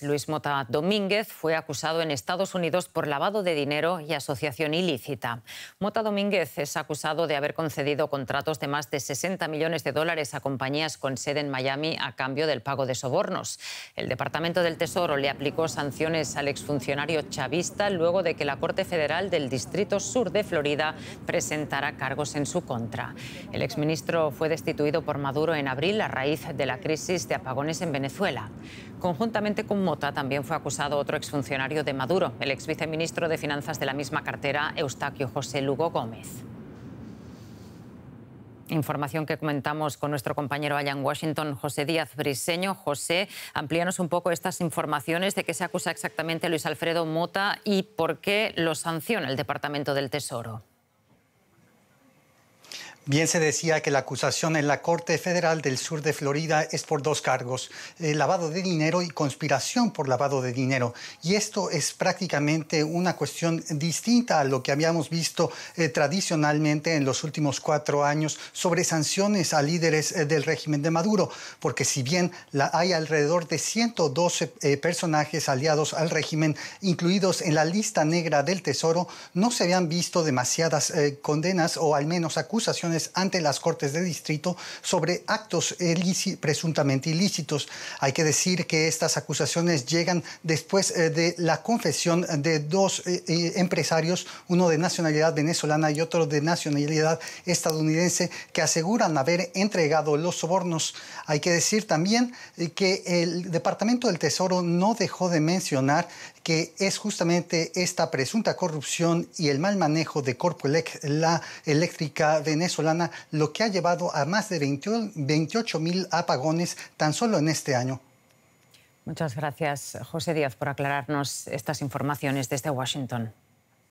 Luis Mota Domínguez fue acusado en Estados Unidos por lavado de dinero y asociación ilícita. Mota Domínguez es acusado de haber concedido contratos de más de 60 millones de dólares a compañías con sede en Miami a cambio del pago de sobornos. El Departamento del Tesoro le aplicó sanciones al exfuncionario chavista luego de que la Corte Federal del Distrito Sur de Florida presentara cargos en su contra. El exministro fue destituido por Maduro en abril a raíz de la crisis de apagones en Venezuela. Conjuntamente con Mota también fue acusado otro exfuncionario de Maduro, el exviceministro de Finanzas de la misma cartera, Eustaquio José Lugo Gómez. Información que comentamos con nuestro compañero allá en Washington, José Díaz Briseño. José, amplíanos un poco estas informaciones de qué se acusa exactamente Luis Alfredo Mota y por qué lo sanciona el Departamento del Tesoro. Bien se decía que la acusación en la Corte Federal del Sur de Florida es por dos cargos, lavado de dinero y conspiración por lavado de dinero. Y esto es prácticamente una cuestión distinta a lo que habíamos visto eh, tradicionalmente en los últimos cuatro años sobre sanciones a líderes eh, del régimen de Maduro, porque si bien hay alrededor de 112 eh, personajes aliados al régimen, incluidos en la lista negra del Tesoro, no se habían visto demasiadas condenas o al menos acusaciones ante las Cortes de Distrito sobre actos presuntamente ilícitos. Hay que decir que estas acusaciones llegan después eh, de la confesión de dos eh, eh, empresarios, uno de nacionalidad venezolana y otro de nacionalidad estadounidense, que aseguran haber entregado los sobornos. Hay que decir también que el Departamento del Tesoro no dejó de mencionar que es justamente esta presunta corrupción y el mal manejo de Corpo la eléctrica venezolana lo que ha llevado a más de 28.000 apagones tan solo en este año. Muchas gracias, José Díaz, por aclararnos estas informaciones desde Washington.